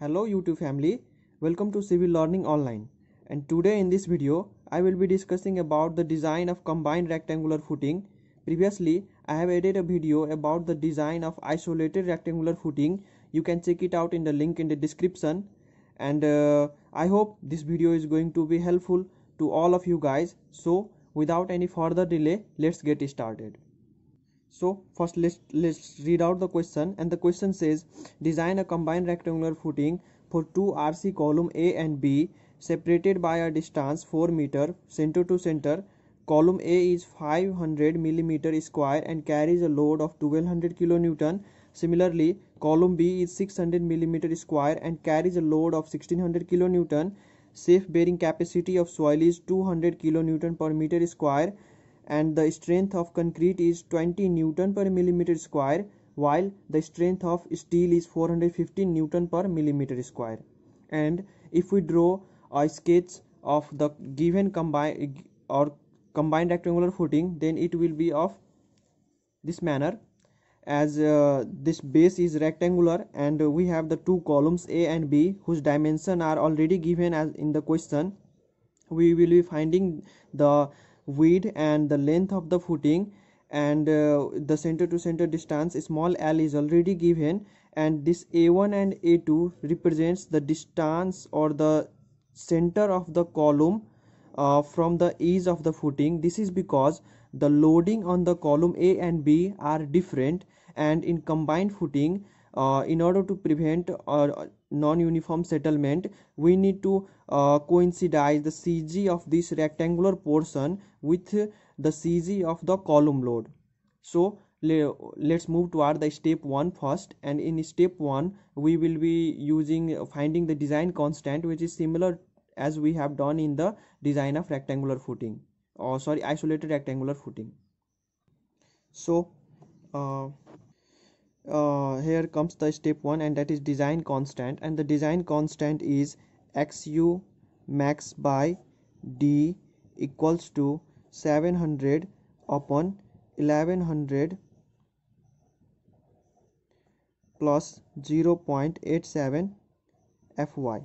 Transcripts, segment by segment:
Hello YouTube family, welcome to Civil Learning Online and today in this video I will be discussing about the design of combined rectangular footing. Previously I have added a video about the design of isolated rectangular footing. You can check it out in the link in the description and uh, I hope this video is going to be helpful to all of you guys. So without any further delay let's get started. So first let's, let's read out the question and the question says design a combined rectangular footing for two RC column A and B separated by a distance 4 meter center to center column A is 500 millimeter square and carries a load of 1200 kilonewton similarly column B is 600 millimeter square and carries a load of 1600 kilonewton safe bearing capacity of soil is 200 kilonewton per meter square and the strength of concrete is 20 newton per millimeter square while the strength of steel is 415 newton per millimeter square and if we draw a sketch of the given combined or combined rectangular footing then it will be of this manner as uh, this base is rectangular and we have the two columns a and b whose dimension are already given as in the question we will be finding the width and the length of the footing and uh, the center to center distance small l is already given and this a1 and a2 represents the distance or the center of the column uh, from the edge of the footing this is because the loading on the column a and b are different and in combined footing uh, in order to prevent or non-uniform settlement we need to uh, coincidize the CG of this rectangular portion with the CG of the column load so le let's move toward the step one first and in step 1 we will be using uh, finding the design constant which is similar as we have done in the design of rectangular footing or sorry isolated rectangular footing so uh, uh, here comes the step one and that is design constant and the design constant is xu max by d equals to 700 upon 1100 plus 0.87 fy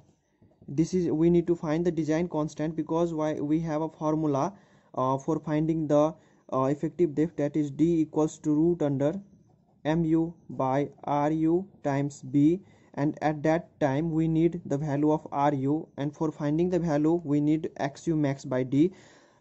this is we need to find the design constant because why we have a formula uh, for finding the uh, effective depth that is d equals to root under mu by ru times b and at that time we need the value of ru and for finding the value we need xu max by d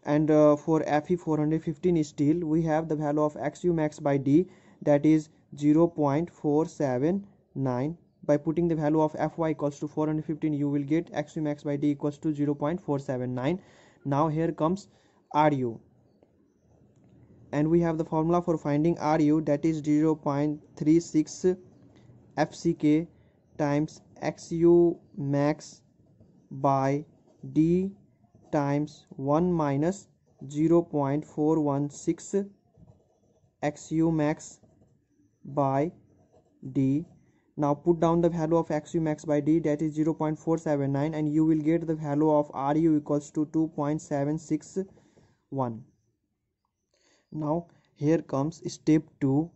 and uh, for fe 415 steel we have the value of xu max by d that is 0.479 by putting the value of fy equals to 415 you will get xu max by d equals to 0.479 now here comes ru and we have the formula for finding Ru that is 0.36 FCK times XU max by D times 1 minus 0.416 XU max by D now put down the value of xu max by d that is 0.479 and you will get the value of ru equals to 2.761 now here comes step 2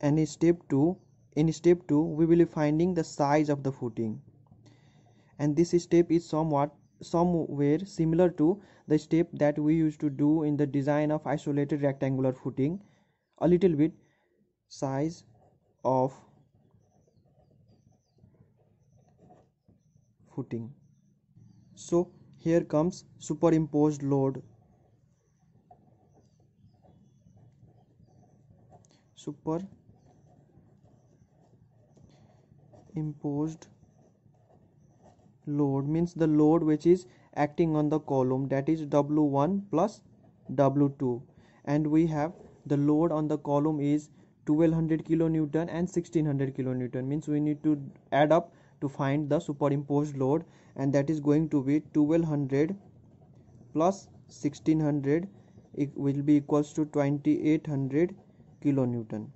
and in step 2 in step 2 we will be finding the size of the footing and this step is somewhat somewhere similar to the step that we used to do in the design of isolated rectangular footing a little bit size of footing so here comes superimposed load super imposed load means the load which is acting on the column that is w1 plus w2 and we have the load on the column is 1200 kilonewton and 1600 kilonewton means we need to add up to find the superimposed load and that is going to be 1200 plus 1600 it will be equals to 2800 kilonewton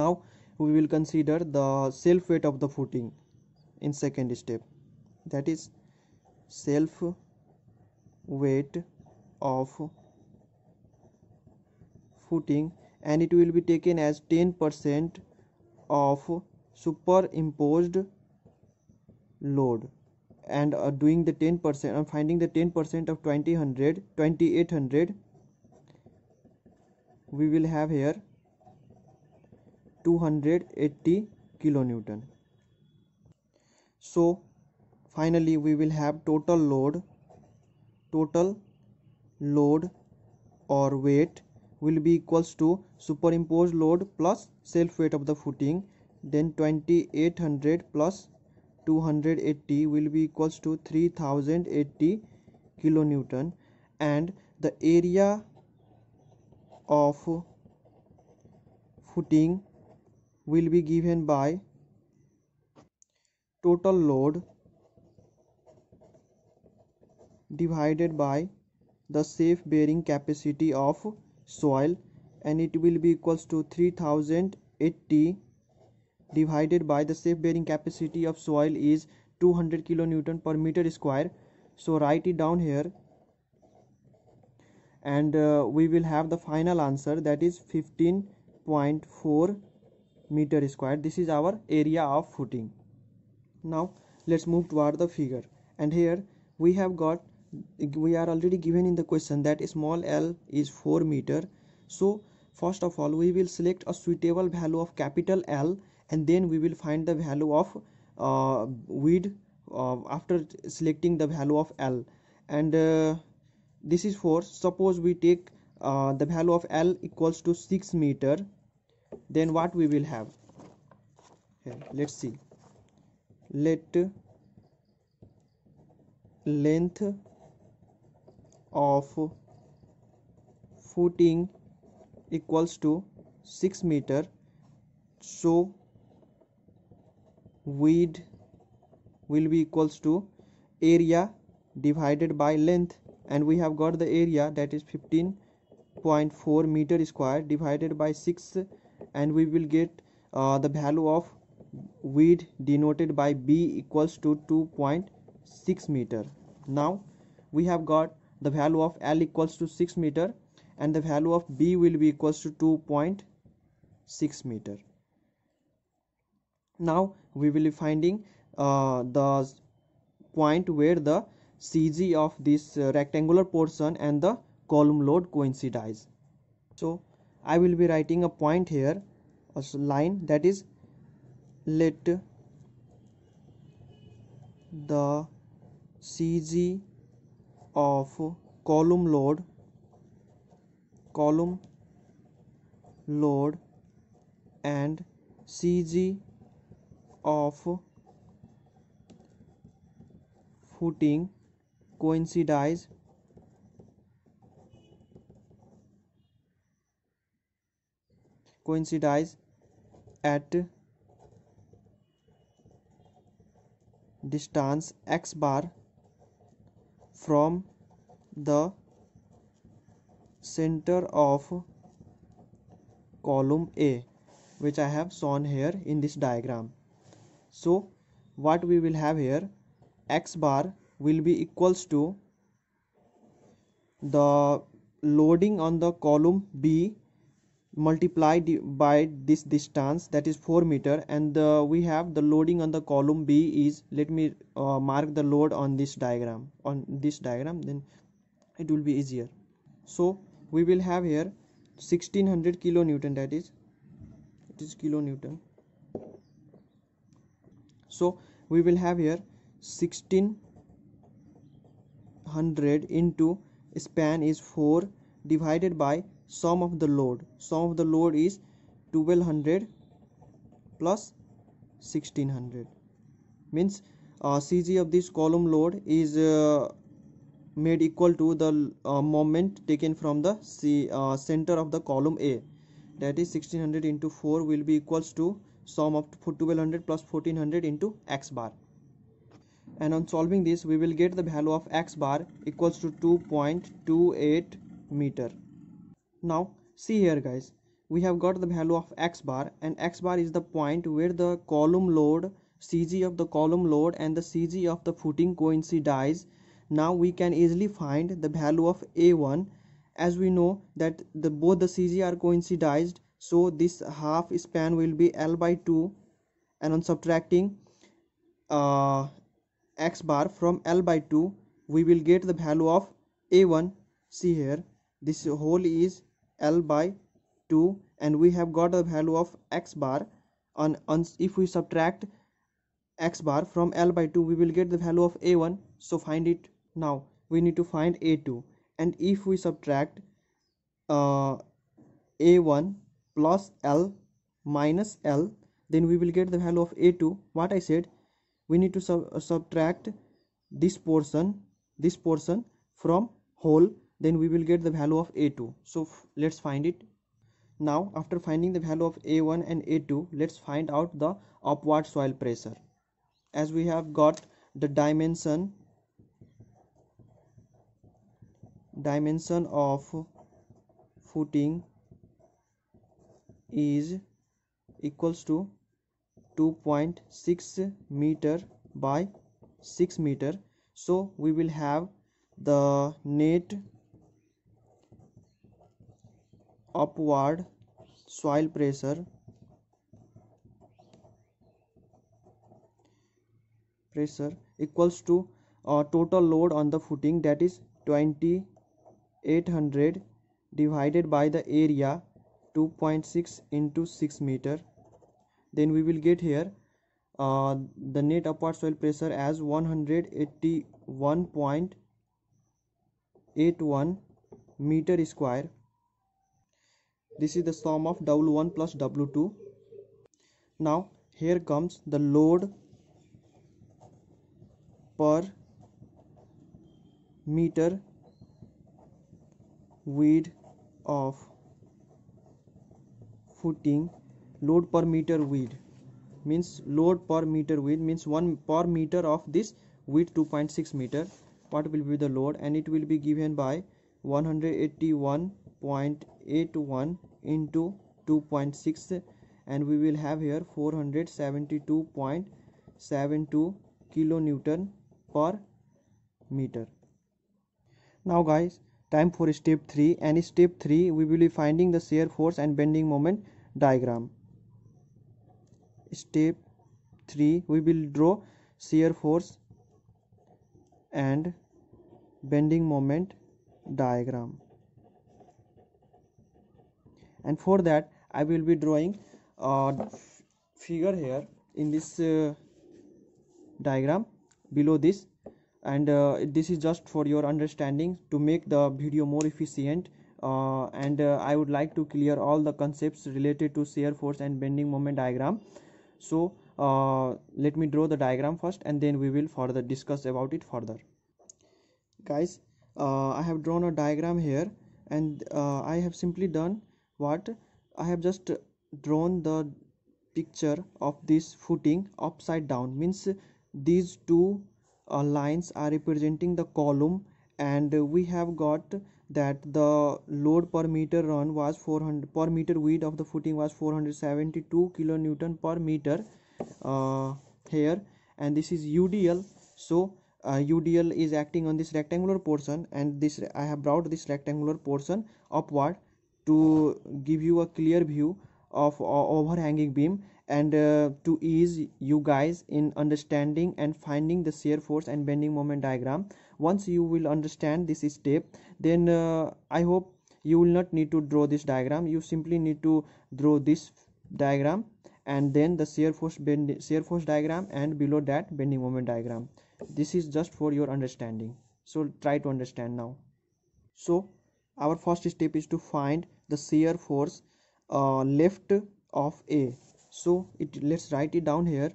now we will consider the self weight of the footing in second step that is self weight of footing and it will be taken as 10% of superimposed load and uh, doing the 10% percent uh, finding the 10% of 2000 2800 we will have here 280 kilonewton so finally we will have total load total load or weight will be equals to superimposed load plus self weight of the footing then 2800 plus 280 will be equals to 3080 kilonewton and the area of footing will be given by total load divided by the safe bearing capacity of soil and it will be equals to 3080 divided by the safe bearing capacity of soil is 200 kilonewton per meter square so write it down here and uh, we will have the final answer that is 15.4 meter square this is our area of footing now let's move toward the figure and here we have got we are already given in the question that small l is 4 meter so first of all we will select a suitable value of capital L and then we will find the value of uh, width uh, after selecting the value of L and uh, this is for suppose we take uh, the value of L equals to 6 meter then what we will have let's see let length of footing equals to 6 meter so width will be equals to area divided by length and we have got the area that is 15.4 meter square divided by 6 and we will get uh, the value of width denoted by b equals to 2.6 meter now we have got the value of l equals to 6 meter and the value of b will be equals to 2.6 meter now we will be finding uh, the point where the CG of this uh, rectangular portion and the column load coincides so I will be writing a point here a line that is let the CG of column load column load and CG of footing coincides coincides at distance X bar from the center of column A which I have shown here in this diagram so what we will have here x bar will be equals to the loading on the column B multiplied by this distance that is 4 meter and the, we have the loading on the column B is let me uh, mark the load on this diagram on this diagram then it will be easier so we will have here 1600 kilonewton that is it is kilonewton so we will have here 1600 into span is 4 divided by sum of the load sum of the load is 1200 plus 1600 means uh, cg of this column load is uh, made equal to the uh, moment taken from the C, uh, center of the column a that is 1600 into 4 will be equals to sum of 1200 plus 1400 into x bar and on solving this we will get the value of x bar equals to 2.28 meter now see here guys we have got the value of x bar and x bar is the point where the column load cg of the column load and the cg of the footing coincides now we can easily find the value of a1 as we know that the both the cg are coincidized so this half span will be L by 2 and on subtracting uh, x bar from L by 2 we will get the value of a1 see here this whole is L by 2 and we have got the value of x bar on, on if we subtract x bar from L by 2 we will get the value of a1 so find it now we need to find a2 and if we subtract uh, a1 plus L minus L then we will get the value of A2 what I said we need to sub uh, subtract this portion this portion from whole then we will get the value of A2 so let's find it now after finding the value of A1 and A2 let's find out the upward soil pressure as we have got the dimension dimension of footing is equals to 2.6 meter by 6 meter so we will have the net upward soil pressure pressure equals to uh, total load on the footing that is 2800 divided by the area 2.6 into 6 meter then we will get here uh, the net upward soil pressure as 181.81 meter square this is the sum of w1 plus w2 now here comes the load per meter width of footing load per meter width means load per meter width means one per meter of this width 2.6 meter what will be the load and it will be given by 181.81 into 2.6 and we will have here 472.72 kilonewton per meter now guys time for step 3 and step 3 we will be finding the shear force and bending moment diagram step 3 we will draw shear force and bending moment diagram and for that I will be drawing a figure here in this uh, diagram below this and uh, this is just for your understanding to make the video more efficient uh, and uh, I would like to clear all the concepts related to shear force and bending moment diagram so let me draw the diagram first and then we will further discuss about it further guys uh, I have drawn a diagram here and uh, I have simply done what I have just drawn the picture of this footing upside down means these two uh, lines are representing the column and we have got that the load per meter run was 400 per meter width of the footing was 472 kilonewton per meter uh, here and this is UDL so uh, UDL is acting on this rectangular portion and this I have brought this rectangular portion upward to give you a clear view of uh, overhanging beam and uh, to ease you guys in understanding and finding the shear force and bending moment diagram once you will understand this step then uh, i hope you will not need to draw this diagram you simply need to draw this diagram and then the shear force bend shear force diagram and below that bending moment diagram this is just for your understanding so try to understand now so our first step is to find the shear force uh, left of a so it let's write it down here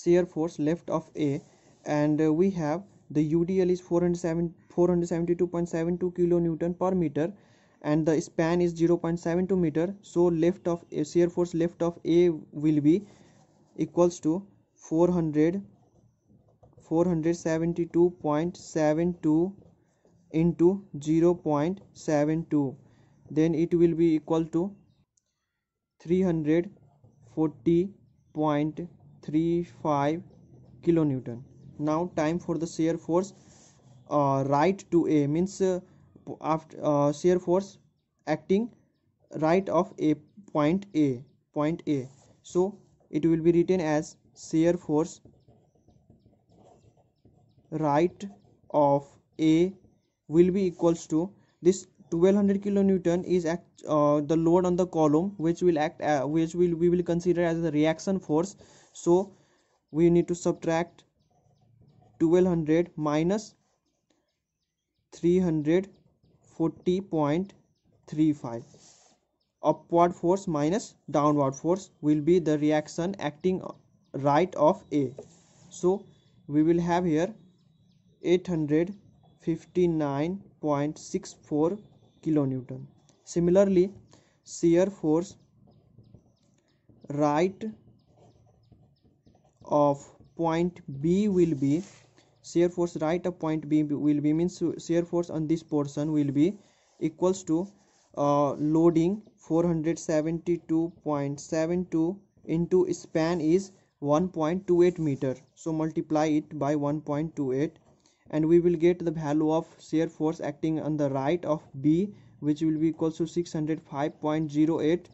shear force left of a and uh, we have the udl is 472.72 kilo Newton per meter and the span is 0.72 meter so left of a uh, shear force left of a will be equals to 400 472.72 into 0.72 then it will be equal to 340.35 kilonewton now time for the shear force uh, right to a means uh, after uh, shear force acting right of a point a point a so it will be written as shear force right of a will be equals to this 1200 kilonewton is act, uh, the load on the column which will act uh, which will we will consider as the reaction force so we need to subtract 1200 minus 340.35 upward force minus downward force will be the reaction acting right of A so we will have here 859.64 kilonewton similarly shear force right of point b will be shear force right of point b will be means shear force on this portion will be equals to uh, loading 472.72 into span is 1.28 meter so multiply it by 1.28 and we will get the value of shear force acting on the right of B which will be equal to 605.08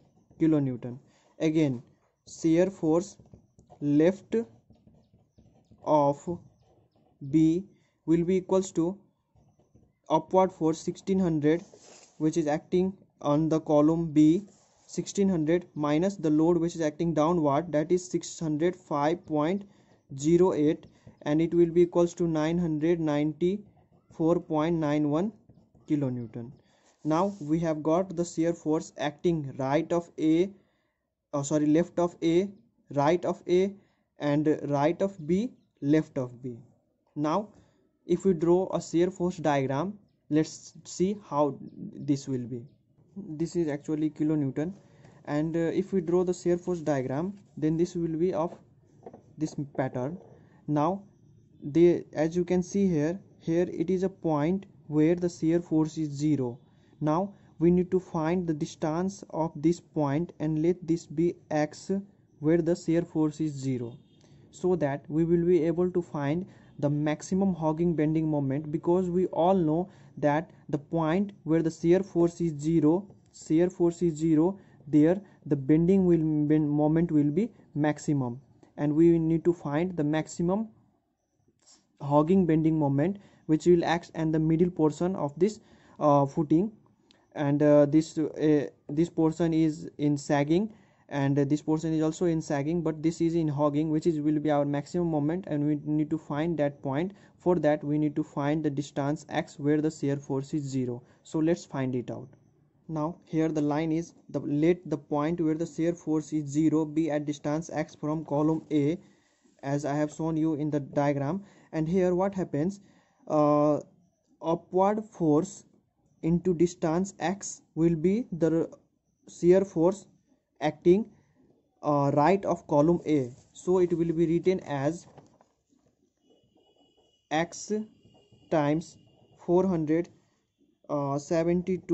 kilonewton again shear force left of B will be equals to upward force 1600 which is acting on the column B 1600 minus the load which is acting downward that is 605.08 and it will be equals to 994.91 kilonewton now we have got the shear force acting right of a oh sorry left of a right of a and right of b left of b now if we draw a shear force diagram let's see how this will be this is actually kilonewton and uh, if we draw the shear force diagram then this will be of this pattern now they as you can see here here it is a point where the shear force is zero now we need to find the distance of this point and let this be x where the shear force is zero so that we will be able to find the maximum hogging bending moment because we all know that the point where the shear force is zero shear force is zero there the bending will bend moment will be maximum and we need to find the maximum hogging bending moment which will act and the middle portion of this uh, footing and uh, this uh, this portion is in sagging and uh, this portion is also in sagging but this is in hogging which is will be our maximum moment and we need to find that point for that we need to find the distance x where the shear force is zero so let's find it out now here the line is the let the point where the shear force is zero be at distance x from column a as i have shown you in the diagram and here what happens uh, upward force into distance x will be the shear force acting uh, right of column a so it will be written as x times 472.72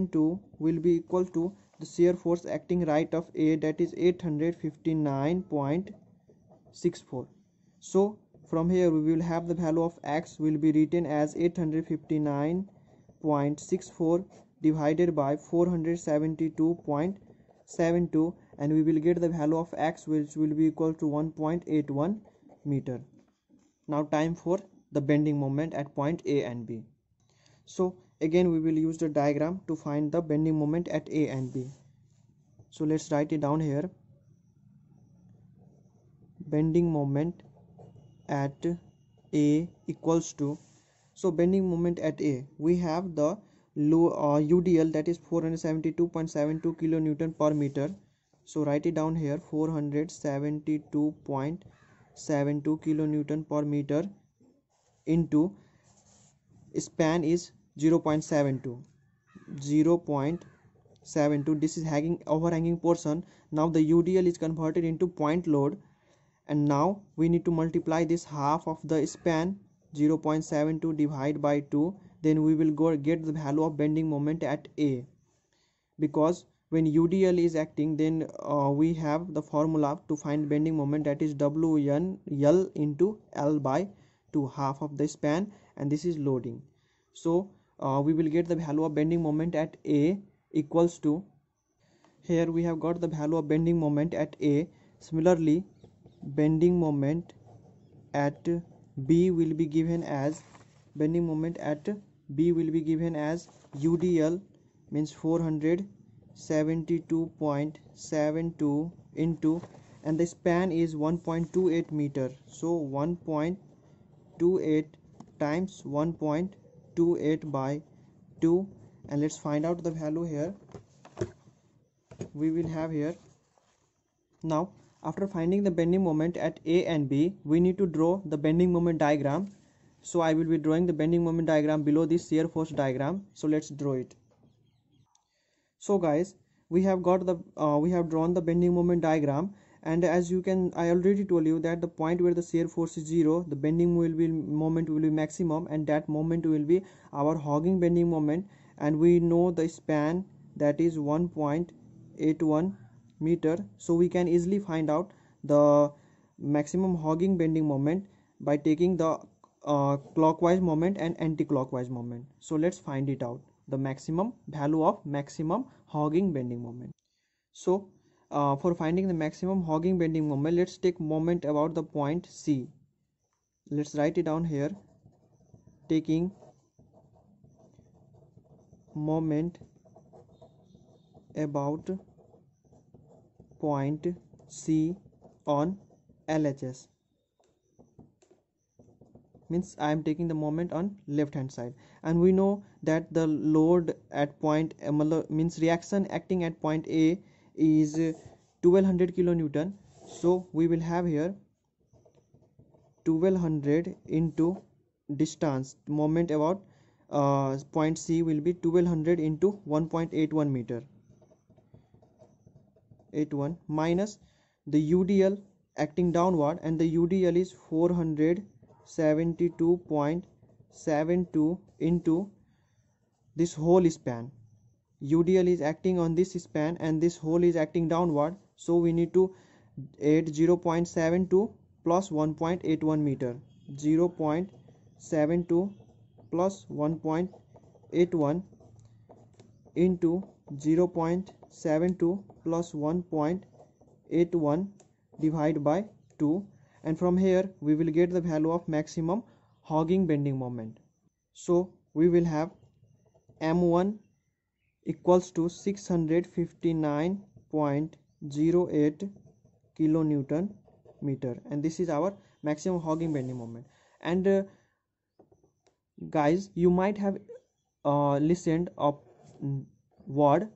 uh, will be equal to the shear force acting right of a that is 859.64 so from here we will have the value of x will be written as 859.64 divided by 472.72 and we will get the value of x which will be equal to 1.81 meter now time for the bending moment at point a and b so again we will use the diagram to find the bending moment at a and b so let's write it down here bending moment at a equals to so bending moment at a we have the low uh, udl that is 472.72 kilonewton per meter so write it down here 472.72 kilonewton per meter into span is 0 0.72 0 0.72 this is hanging overhanging portion now the udl is converted into point load and now we need to multiply this half of the span 0.72 divided by 2 then we will go get the value of bending moment at a because when UDL is acting then uh, we have the formula to find bending moment that is WNL into L by 2 half of the span and this is loading so uh, we will get the value of bending moment at a equals to here we have got the value of bending moment at a similarly bending moment at B will be given as bending moment at B will be given as UDL means 472.72 into and the span is 1.28 meter so 1.28 times 1.28 by 2 and let's find out the value here we will have here now after finding the bending moment at A and B, we need to draw the bending moment diagram. So I will be drawing the bending moment diagram below this shear force diagram. So let's draw it. So guys, we have got the uh, we have drawn the bending moment diagram and as you can I already told you that the point where the shear force is zero, the bending will be moment will be maximum and that moment will be our hogging bending moment and we know the span that is 1.81 meter so we can easily find out the maximum hogging bending moment by taking the uh, clockwise moment and anti-clockwise moment so let's find it out the maximum value of maximum hogging bending moment so uh, for finding the maximum hogging bending moment let's take moment about the point c let's write it down here taking moment about point C on LHS means I am taking the moment on left hand side and we know that the load at point means reaction acting at point A is 1200 kilonewton so we will have here 1200 into distance moment about uh, point C will be 1200 into 1.81 meter 81 minus the UDL acting downward and the UDL is 472.72 into this whole span UDL is acting on this span and this hole is acting downward so we need to add 0.72 plus 1.81 meter 0.72 plus 1.81 into 0. 72 plus 1.81 divided by 2 and from here we will get the value of maximum hogging bending moment so we will have m1 equals to 659.08 kilonewton meter and this is our maximum hogging bending moment and uh, guys you might have uh, listened of mm, word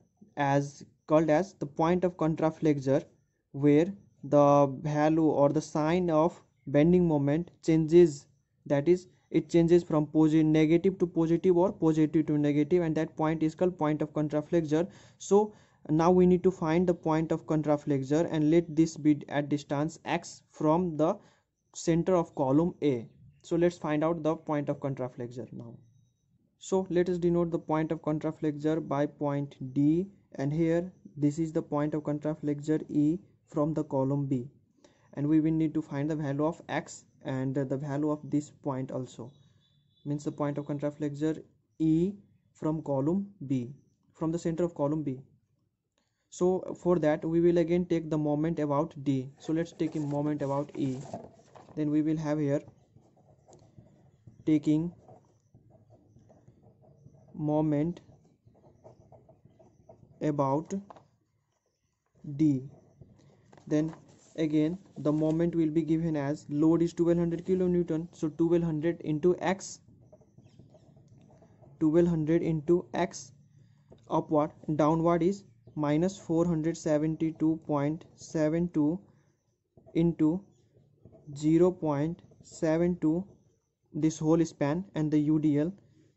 as called as the point of contraflexure where the value or the sign of bending moment changes that is it changes from positive negative to positive or positive to negative and that point is called point of contraflexure so now we need to find the point of contraflexure and let this be at distance x from the center of column a so let's find out the point of contraflexure now so let us denote the point of contraflexure by point d and here this is the point of contraflexure E from the column B and we will need to find the value of X and the value of this point also means the point of contraflexure E from column B from the center of column B so for that we will again take the moment about D so let's take a moment about E then we will have here taking moment about d then again the moment will be given as load is 1200 kilonewton so 1200 into x 1200 into x upward and downward is minus 472.72 into 0.72 this whole span and the UDL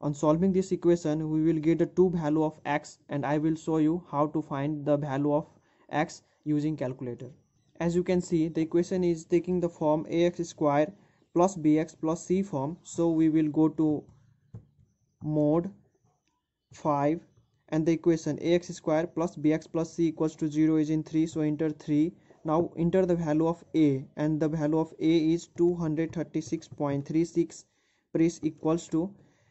On solving this equation, we will get the two value of x and I will show you how to find the value of x using calculator. As you can see, the equation is taking the form ax square plus bx plus c form. So we will go to mode 5 and the equation ax square plus bx plus c equals to 0 is in 3 so enter 3 now enter the value of a and the value of a is 236.36 press equals to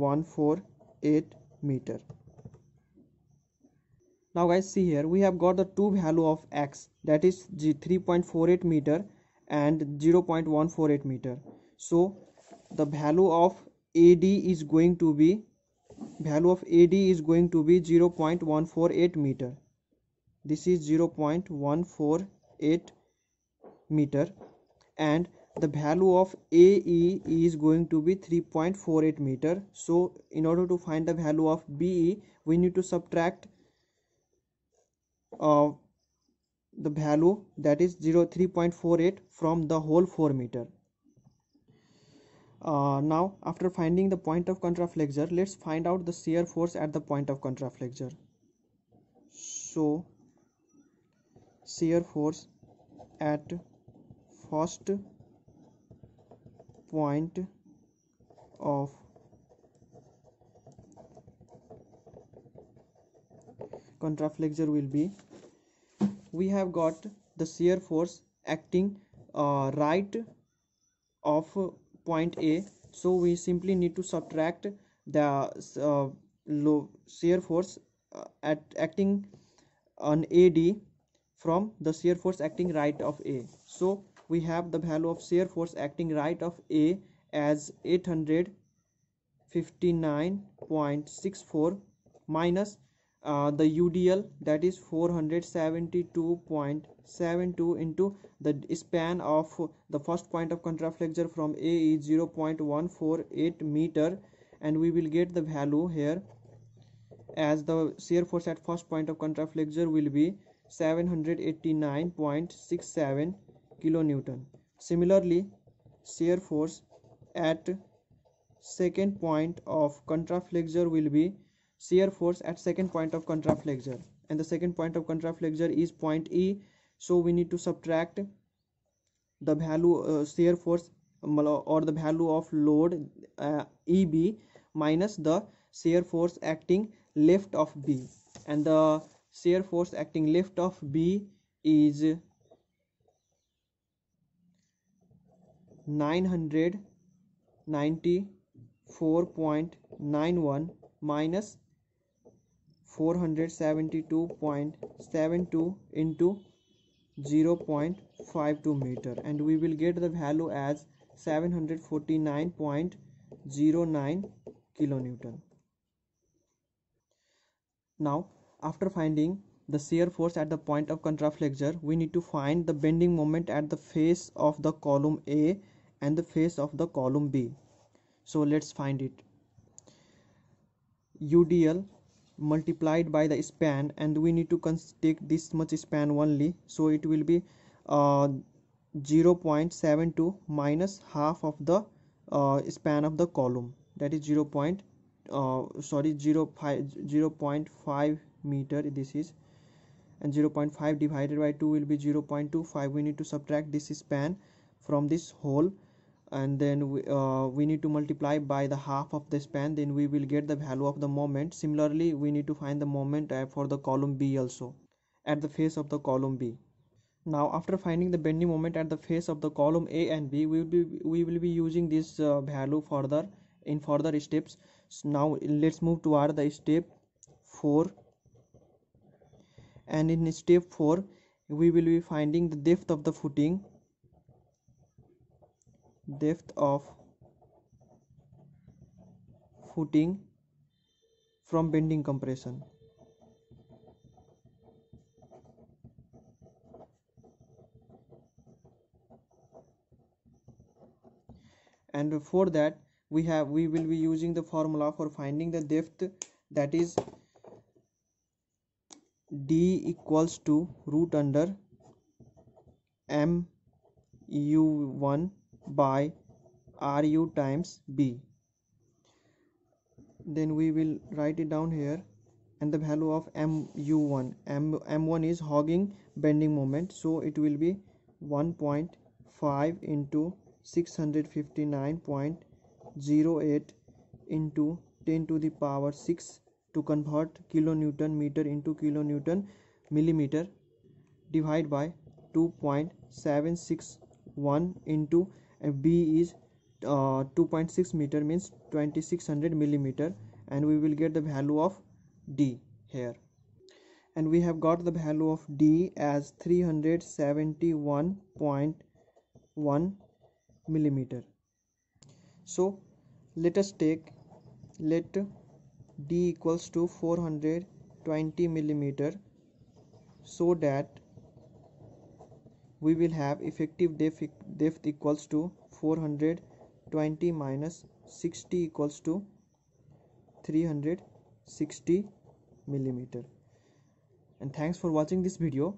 148 meter now guys see here we have got the two value of x that is 3.48 meter and 0.148 meter so the value of ad is going to be value of ad is going to be 0.148 meter this is 0.148 meter and the value of AE is going to be 3.48 meter so in order to find the value of BE we need to subtract uh, the value that is 0 3.48 from the whole 4 meter uh, now after finding the point of contraflexure let's find out the shear force at the point of contraflexure so shear force at first point of contraflexure will be we have got the shear force acting uh, right of point A so we simply need to subtract the uh, low shear force uh, at acting on AD from the shear force acting right of A so we have the value of shear force acting right of A as 859.64 minus uh, the UDL that is 472.72 into the span of the first point of contraflexure from A is 0.148 meter and we will get the value here as the shear force at first point of contraflexure will be 789.67 kilonewton. Similarly, shear force at second point of contraflexure will be shear force at second point of contraflexure and the second point of contraflexure is point E so we need to subtract the value uh, shear force um, or the value of load uh, EB minus the shear force acting left of B and the shear force acting left of B is 994.91 minus 472.72 into 0.52 meter and we will get the value as 749.09 kilonewton now after finding the shear force at the point of contraflexure we need to find the bending moment at the face of the column a and the face of the column B. So let's find it. UDL multiplied by the span and we need to take this much span only so it will be uh, 0.72 minus half of the uh, span of the column that is 0. Point, uh, sorry 0, 0 0.5 meter this is and 0 0.5 divided by 2 will be 0 0.25 we need to subtract this span from this whole and then we, uh, we need to multiply by the half of the span then we will get the value of the moment similarly we need to find the moment uh, for the column b also at the face of the column b now after finding the bending moment at the face of the column a and b we will be we will be using this uh, value further in further steps so now let's move toward the step 4 and in step 4 we will be finding the depth of the footing depth of footing from bending compression. and for that we have we will be using the formula for finding the depth that is d equals to root under m u1 by ru times b then we will write it down here and the value of mu1 M, m1 is hogging bending moment so it will be 1.5 into 659.08 into 10 to the power 6 to convert kilonewton meter into kilonewton millimeter divide by 2.761 into b is uh, 2.6 meter means 2600 millimeter and we will get the value of d here and we have got the value of d as 371.1 millimeter so let us take let d equals to 420 millimeter so that we will have effective depth, depth equals to 420 minus 60 equals to 360 millimeter and thanks for watching this video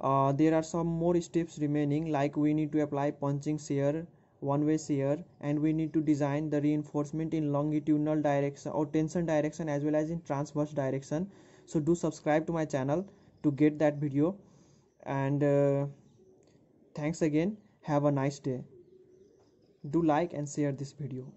uh, there are some more steps remaining like we need to apply punching shear one way shear and we need to design the reinforcement in longitudinal direction or tension direction as well as in transverse direction so do subscribe to my channel to get that video and uh, Thanks again. Have a nice day. Do like and share this video.